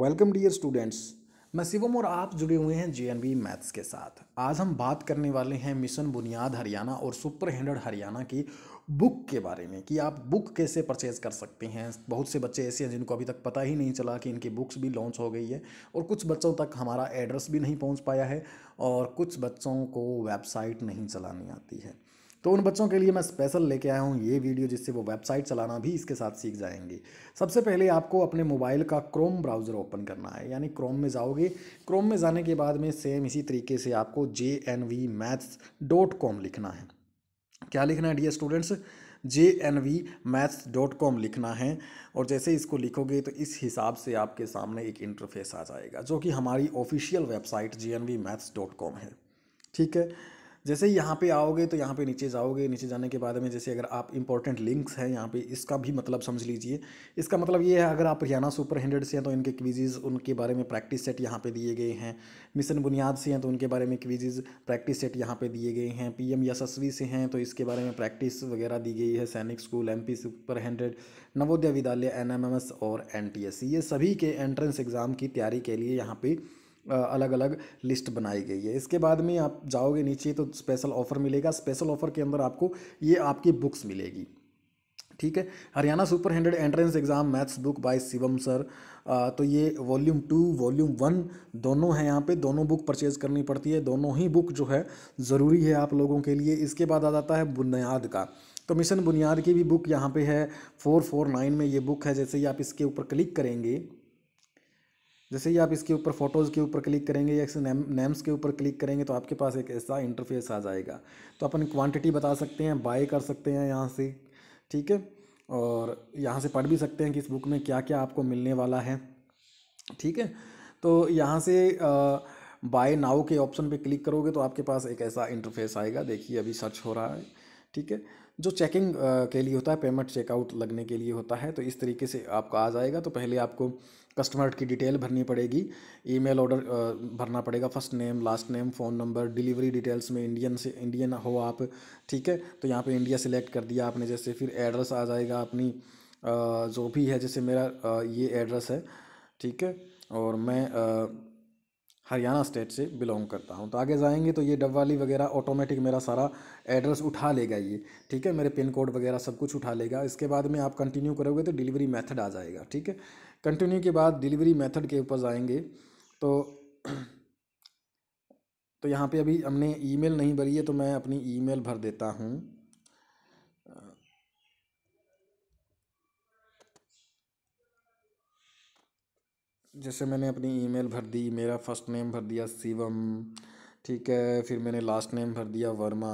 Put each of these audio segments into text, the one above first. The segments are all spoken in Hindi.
वेलकम डियर स्टूडेंट्स मैं शिवम और आप जुड़े हुए हैं जे मैथ्स के साथ आज हम बात करने वाले हैं मिशन बुनियाद हरियाणा और सुपर हैंडर्ड हरियाणा की बुक के बारे में कि आप बुक कैसे परचेज़ कर सकते हैं बहुत से बच्चे ऐसे हैं जिनको अभी तक पता ही नहीं चला कि इनकी बुक्स भी लॉन्च हो गई है और कुछ बच्चों तक हमारा एड्रेस भी नहीं पहुंच पाया है और कुछ बच्चों को वेबसाइट नहीं चलानी आती है तो उन बच्चों के लिए मैं स्पेशल लेके आया हूँ ये वीडियो जिससे वो वेबसाइट चलाना भी इसके साथ सीख जाएंगे सबसे पहले आपको अपने मोबाइल का क्रोम ब्राउज़र ओपन करना है यानी क्रोम में जाओगे क्रोम में जाने के बाद में सेम इसी तरीके से आपको J N V maths dot com लिखना है क्या लिखना है the students J N V maths dot com लिखना है और जैसे इसको लिखोगे तो इस हिसाब से आपके सामने एक इंटरफेस आ जाएगा जो कि हमारी official website J N V maths dot com है ठीक है जैसे ही यहाँ पे आओगे तो यहाँ पे नीचे जाओगे नीचे जाने के बाद में जैसे अगर आप इंपॉर्टेंट लिंक्स हैं यहाँ पे इसका भी मतलब समझ लीजिए इसका मतलब ये है अगर आप हरियाणा सुपर हंड्रेड से हैं तो इनके क्विजिज़ उनके बारे में प्रैक्टिस सेट यहाँ पे दिए गए हैं मिशन बुनियाद से हैं तो उनके बारे में क्विज़ प्रैक्टिस सेट यहाँ पर दिए गए हैं पी एम यशस्वी से हैं तो इसके बारे में प्रैक्टिस वगैरह दी गई है Sainik school M P super hundred Navodaya Vidyalaya N M M S और एन टी एस ये सभी के एंट्रेंस एग्ज़ाम की तैयारी के लिए यहाँ पर अलग अलग लिस्ट बनाई गई है इसके बाद में आप जाओगे नीचे तो स्पेशल ऑफ़र मिलेगा स्पेशल ऑफ़र के अंदर आपको ये आपकी बुक्स मिलेगी ठीक है Haryana super hundred entrance exam maths book by Shivam sir आ, तो ये वॉल्यूम टू वॉल्यूम वन दोनों हैं यहाँ पे दोनों बुक परचेज़ करनी पड़ती है दोनों ही बुक जो है ज़रूरी है आप लोगों के लिए इसके बाद आ जाता है बुनियाद का तो मिशन बुनियाद की भी बुक यहाँ पे है फोर फोर नाइन में ये बुक है जैसे ही आप इसके ऊपर क्लिक करेंगे जैसे ही आप इसके ऊपर फोटोज़ के ऊपर क्लिक करेंगे या नेम नेम्स के ऊपर क्लिक करेंगे तो आपके पास एक ऐसा इंटरफेस आ जाएगा तो अपन क्वांटिटी बता सकते हैं बाय कर सकते हैं यहाँ से ठीक है और यहाँ से पढ़ भी सकते हैं कि इस बुक में क्या क्या आपको मिलने वाला है ठीक है तो यहाँ से बाय नाउ के ऑप्शन पर क्लिक करोगे तो आपके पास एक ऐसा इंटरफेस आएगा देखिए अभी सर्च हो रहा है ठीक है जो चेकिंग के लिए होता है पेमेंट चेकआउट लगने के लिए होता है तो इस तरीके से आपका आ जाएगा तो पहले आपको कस्टमर की डिटेल भरनी पड़ेगी ईमेल ऑर्डर भरना पड़ेगा first name last name phone number delivery details में इंडियन से इंडियन हो आप ठीक है तो यहाँ पे इंडिया सिलेक्ट कर दिया आपने जैसे फिर एड्रेस आ जाएगा अपनी जो भी है जैसे मेरा ये एड्रेस है ठीक है और मैं हरियाणा स्टेट से बिलोंग करता हूँ तो आगे जाएंगे तो ये डब्बाली वगैरह ऑटोमेटिक मेरा सारा एड्रेस उठा लेगा ये ठीक है मेरे पिन कोड वगैरह सब कुछ उठा लेगा इसके बाद में आप कंटिन्यू करोगे तो डिलीवरी मेथड आ जाएगा ठीक है कंटिन्यू के बाद डिलीवरी मेथड के ऊपर जाएंगे तो तो यहाँ पे अभी हमने ईमेल नहीं भरी है तो मैं अपनी ईमेल भर देता हूँ जैसे मैंने अपनी ईमेल भर दी मेरा फर्स्ट नेम भर दिया शिवम ठीक है फिर मैंने लास्ट नेम भर दिया वर्मा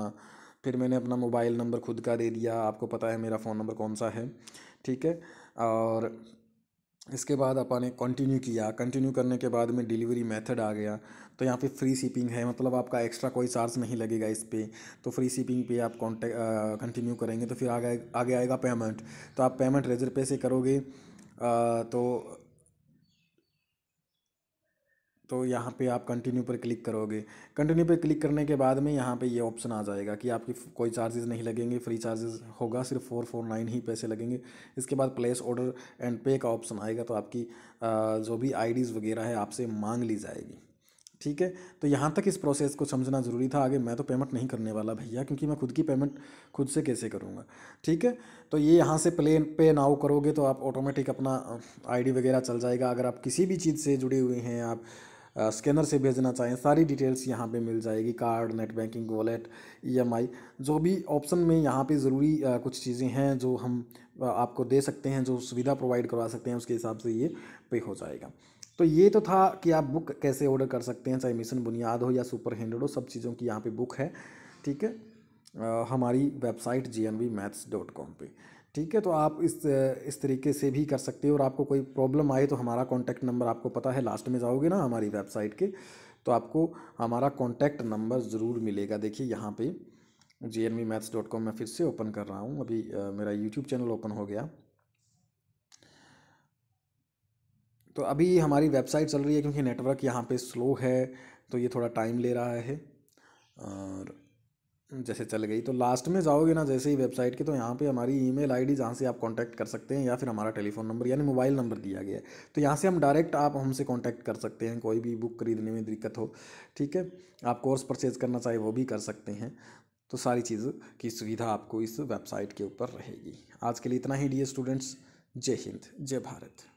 फिर मैंने अपना मोबाइल नंबर खुद का दे दिया आपको पता है मेरा फ़ोन नंबर कौन सा है ठीक है और इसके बाद अपने ने कंटिन्यू किया कंटिन्यू करने के बाद में डिलीवरी मेथड आ गया तो यहाँ पे फ्री शिपिंग है मतलब आपका एक्स्ट्रा कोई चार्ज नहीं लगेगा इस पर तो फ्री शिपिंग पे आप कॉन्टेक्ट कंटिन्यू करेंगे तो फिर आगे आगे आएगा पेमेंट तो आप पेमेंट रेजर पे से करोगे आ, तो तो यहाँ पे आप कंटिन्यू पर क्लिक करोगे कंटिन्यू पर क्लिक करने के बाद में यहाँ पे ये यह ऑप्शन आ जाएगा कि आपकी कोई चार्जेस नहीं लगेंगे फ्री चार्जेस होगा सिर्फ फोर फोर नाइन ही पैसे लगेंगे इसके बाद प्लेस ऑर्डर एंड पे का ऑप्शन आएगा तो आपकी जो भी आईडीज़ वगैरह है आपसे मांग ली जाएगी ठीक है तो यहाँ तक इस प्रोसेस को समझना ज़रूरी था आगे मैं तो पेमेंट नहीं करने वाला भैया क्योंकि मैं खुद की पेमेंट खुद से कैसे करूँगा ठीक है तो ये यहाँ से प्ले पे नाउ करोगे तो आप ऑटोमेटिक अपना आईडी वगैरह चल जाएगा अगर आप किसी भी चीज़ से जुड़े हुए हैं आप स्कैनर से भेजना चाहें सारी डिटेल्स यहाँ पे मिल जाएगी card net banking wallet EMI जो भी ऑप्शन में यहाँ पे ज़रूरी कुछ चीज़ें हैं जो हम आपको दे सकते हैं जो सुविधा प्रोवाइड करवा सकते हैं उसके हिसाब से ये पे हो जाएगा तो ये तो था कि आप बुक कैसे ऑर्डर कर सकते हैं चाहे मिशन बुनियाद हो या सुपर हैंडेड हो सब चीज़ों की यहाँ पर बुक है ठीक है हमारी website J N V maths dot com पर ठीक है तो आप इस इस तरीके से भी कर सकते हो और आपको कोई प्रॉब्लम आए तो हमारा कॉन्टैक्ट नंबर आपको पता है लास्ट में जाओगे ना हमारी वेबसाइट के तो आपको हमारा कॉन्टैक्ट नंबर ज़रूर मिलेगा देखिए यहाँ पे J N maths dot com मैं फिर से ओपन कर रहा हूँ अभी आ, मेरा यूट्यूब चैनल ओपन हो गया तो अभी हमारी वेबसाइट चल रही है क्योंकि नेटवर्क यहाँ पे स्लो है तो ये थोड़ा टाइम ले रहा है और जैसे चल गई तो लास्ट में जाओगे ना जैसे ही वेबसाइट के तो यहाँ पे हमारी ईमेल आईडी जहाँ से आप कांटेक्ट कर सकते हैं या फिर हमारा टेलीफोन नंबर यानी मोबाइल नंबर दिया गया है तो यहाँ से हम डायरेक्ट आप हमसे कांटेक्ट कर सकते हैं कोई भी बुक खरीदने में दिक्कत हो ठीक है आप कोर्स परचेज करना चाहे वो भी कर सकते हैं तो सारी चीज़ की सुविधा आपको इस वेबसाइट के ऊपर रहेगी आज के लिए इतना ही डी स्टूडेंट्स जय हिंद जय भारत